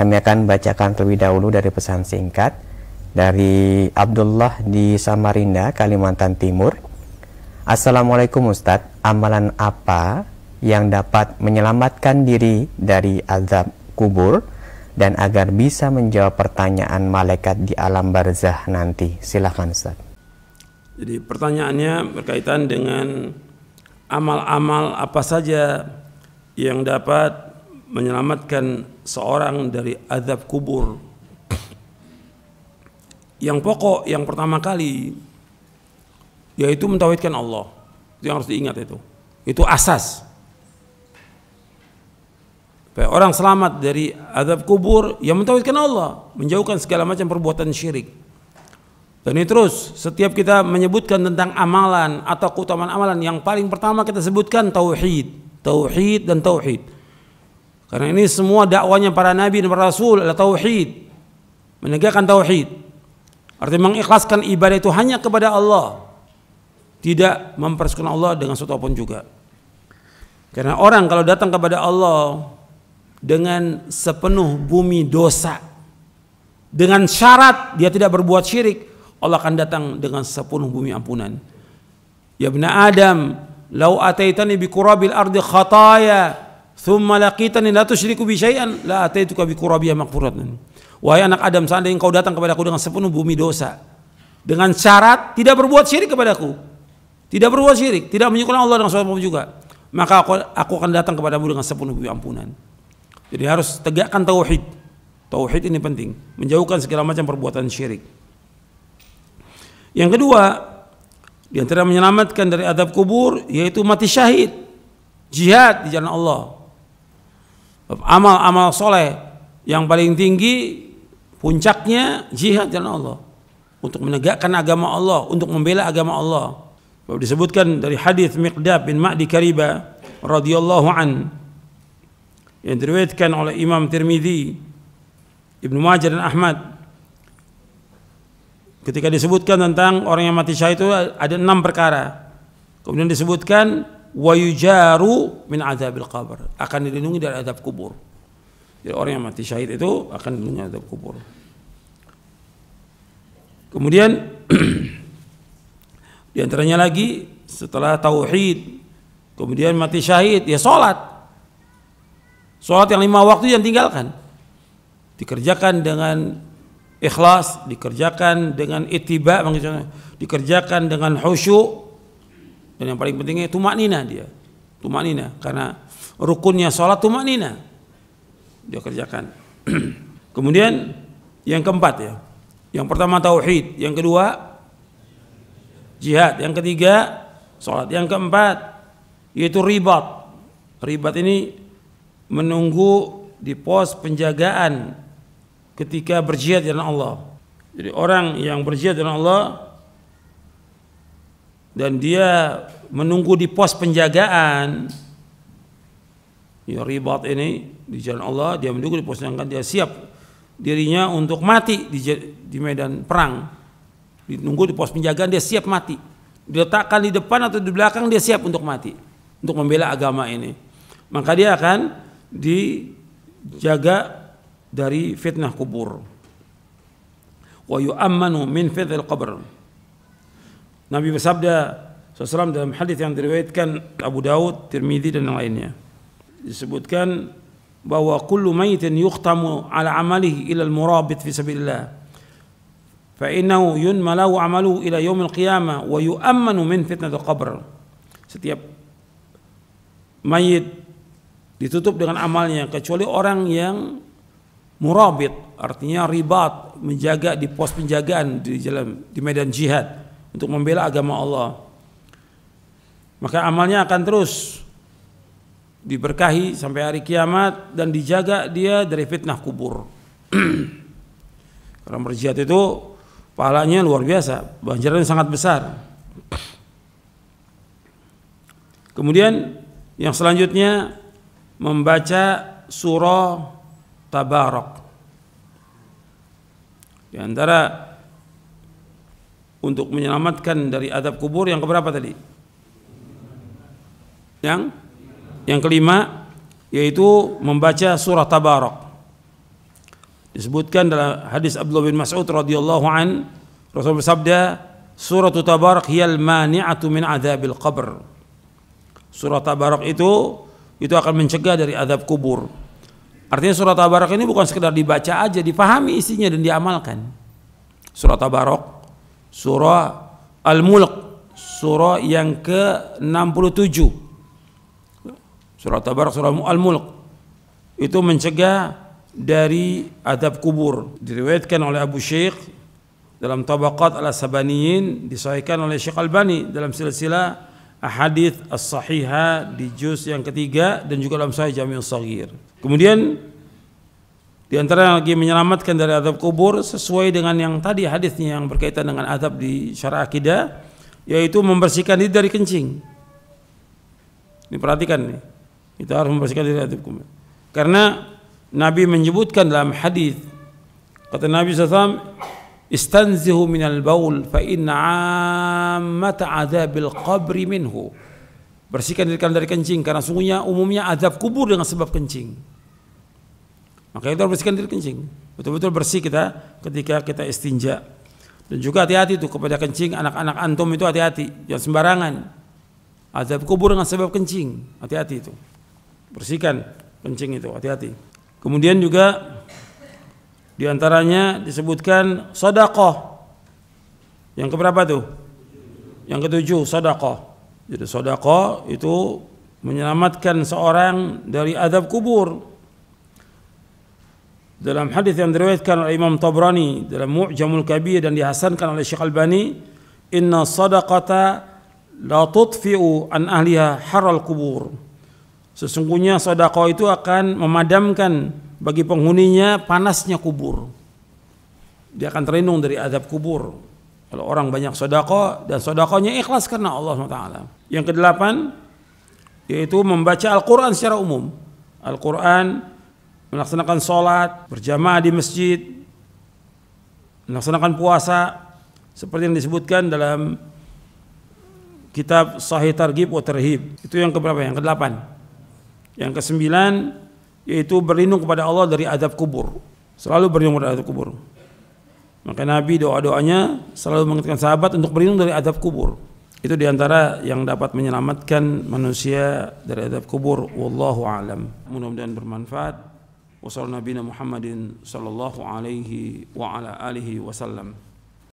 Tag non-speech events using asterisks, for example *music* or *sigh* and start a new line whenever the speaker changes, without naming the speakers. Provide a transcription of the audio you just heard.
Kami akan bacakan terlebih dahulu dari pesan singkat dari Abdullah di Samarinda, Kalimantan Timur. Assalamualaikum Ustadz, amalan apa yang dapat menyelamatkan diri dari azab kubur dan agar bisa menjawab pertanyaan malaikat di alam barzah nanti? Silahkan Ustadz. Jadi pertanyaannya berkaitan dengan amal-amal apa saja yang dapat menyelamatkan seorang dari azab kubur. Yang pokok yang pertama kali yaitu mentauhidkan Allah. Itu yang harus diingat itu. Itu asas. Orang selamat dari azab kubur yang mentauhidkan Allah, menjauhkan segala macam perbuatan syirik. Dan ini terus setiap kita menyebutkan tentang amalan atau keutamaan amalan yang paling pertama kita sebutkan tauhid, tauhid dan tauhid. Karena ini semua dakwanya para nabi dan para rasul adalah tauhid. Menegakkan tauhid. Artinya mengikhlaskan ibadah itu hanya kepada Allah. Tidak mempersekutukan Allah dengan sesuatu pun juga. Karena orang kalau datang kepada Allah dengan sepenuh bumi dosa dengan syarat dia tidak berbuat syirik Allah akan datang dengan sepenuh bumi ampunan ya bna adam lau ataitani bi kurabil ardi khataya Thumma laqitani la tusyriku bi syai'an la ataituka bi qurabiyya maghfuratan. Wahai anak Adam, seandainya engkau datang kepada aku dengan sepenuh bumi dosa, dengan syarat tidak berbuat syirik kepadaku. Tidak berbuat syirik, tidak menyekutukan Allah dengan sesuatu juga. Maka aku, aku akan datang kepadamu dengan sepenuh bumi ampunan. Jadi harus tegakkan tauhid. Tauhid ini penting, menjauhkan segala macam perbuatan syirik. Yang kedua, di antara menyelamatkan dari adab kubur yaitu mati syahid. Jihad di jalan Allah amal-amal soleh yang paling tinggi puncaknya jihad jalan Allah untuk menegakkan agama Allah untuk membela agama Allah disebutkan dari hadis Miqdab bin Ma'di Kariba radhiyallahu an yang diriwayatkan oleh Imam Tirmidzi Ibnu Majah dan Ahmad ketika disebutkan tentang orang yang mati syahid itu ada enam perkara kemudian disebutkan wa yujaru min azabil qabr akan dilindungi dari azab kubur jadi orang yang mati syahid itu akan dilindungi azab kubur kemudian *clears throat* di antaranya lagi setelah tauhid kemudian mati syahid ya sholat sholat yang lima waktu yang tinggalkan dikerjakan dengan ikhlas dikerjakan dengan itiba dikerjakan dengan khusyuk dan yang paling pentingnya tumak nina dia. Tumak nina karena rukunnya sholat tumak nina. Dia kerjakan. *clears throat* Kemudian yang keempat ya. Yang pertama tauhid, yang kedua jihad, yang ketiga sholat, yang keempat yaitu ribat. Ribat ini menunggu di pos penjagaan ketika berjihad dengan Allah. Jadi orang yang berjihad dengan Allah dan dia menunggu di pos penjagaan ya ribat ini di jalan Allah dia menunggu di pos penjagaan dia siap dirinya untuk mati di, di medan perang ditunggu di pos penjagaan dia siap mati diletakkan di depan atau di belakang dia siap untuk mati untuk membela agama ini maka dia akan dijaga dari fitnah kubur wa yu'ammanu min fitnah kubur Nabi bersabda SAW dalam hadis yang diriwayatkan Abu Daud, Tirmidzi dan yang lainnya. Disebutkan bahwa kullu maitin yukhtamu ala amalihi ila al-murabit fi sabilillah. Fa innahu yunmalu amalu ila ila yaumil qiyamah wa yu'ammanu min al qabr. Setiap mayit ditutup dengan amalnya kecuali orang yang murabit artinya ribat menjaga di pos penjagaan di jalan di medan jihad untuk membela agama Allah. Maka amalnya akan terus diberkahi sampai hari kiamat dan dijaga dia dari fitnah kubur. Karena *clears throat* berjihad itu pahalanya luar biasa, banjirnya sangat besar. Kemudian yang selanjutnya membaca surah Tabarok. Di antara untuk menyelamatkan dari adab kubur yang keberapa tadi? Yang yang kelima yaitu membaca surah Tabarak. Disebutkan dalam hadis Abdullah bin Mas'ud radhiyallahu an Rasul bersabda, "Surah Tabarak hiyal mani'atu min adzabil qabr." Surah Tabarak itu itu akan mencegah dari adab kubur. Artinya surah Tabarak ini bukan sekedar dibaca aja, dipahami isinya dan diamalkan. Surah Tabarak surah Al-Mulk surah yang ke-67 surah Tabarak surah Al-Mulk itu mencegah dari adab kubur diriwayatkan oleh Abu Syekh dalam Tabaqat al sabaniyin disahihkan oleh Syekh Al-Bani dalam silsilah Ahadith As-Sahihah di juz yang ketiga dan juga dalam Sahih jami'un as kemudian di antara yang lagi menyelamatkan dari azab kubur sesuai dengan yang tadi hadisnya yang berkaitan dengan azab di syara akidah yaitu membersihkan diri dari kencing. Ini perhatikan nih. Kita harus membersihkan diri dari kubur. Karena Nabi menyebutkan dalam hadis kata Nabi SAW istanzihu minal baul fa inna ammat azabil qabri minhu bersihkan diri kalian dari kencing karena sungguhnya umumnya azab kubur dengan sebab kencing maka itu harus bersihkan diri kencing. Betul-betul bersih kita ketika kita istinja. Dan juga hati-hati tuh kepada kencing anak-anak antum itu hati-hati, jangan sembarangan. Azab kubur dengan sebab kencing, hati-hati itu. Bersihkan kencing itu, hati-hati. Kemudian juga di antaranya disebutkan sodakoh. Yang keberapa tuh? Yang ketujuh, sodakoh. Jadi sodakoh itu menyelamatkan seorang dari adab kubur dalam hadis yang diriwayatkan oleh Imam Tabrani dalam Mu'jamul Kabir dan dihasankan oleh Syekh Albani inna sadaqata la tutfi'u an ahliha haral kubur sesungguhnya sedekah itu akan memadamkan bagi penghuninya panasnya kubur dia akan terlindung dari azab kubur kalau orang banyak sedekah dan sedekahnya ikhlas karena Allah SWT yang kedelapan yaitu membaca Al-Quran secara umum Al-Quran melaksanakan sholat, berjamaah di masjid, melaksanakan puasa seperti yang disebutkan dalam kitab Sahih Targib wa Tarhib. Itu yang keberapa? Yang ke-8. Yang ke-9 yaitu berlindung kepada Allah dari azab kubur. Selalu berlindung kepada azab kubur. Maka Nabi doa-doanya selalu mengingatkan sahabat untuk berlindung dari azab kubur. Itu diantara yang dapat menyelamatkan manusia dari adab kubur. Wallahu alam. Mudah-mudahan bermanfaat. وصلنا بنا محمد صلى الله عليه وعلى آله وسلم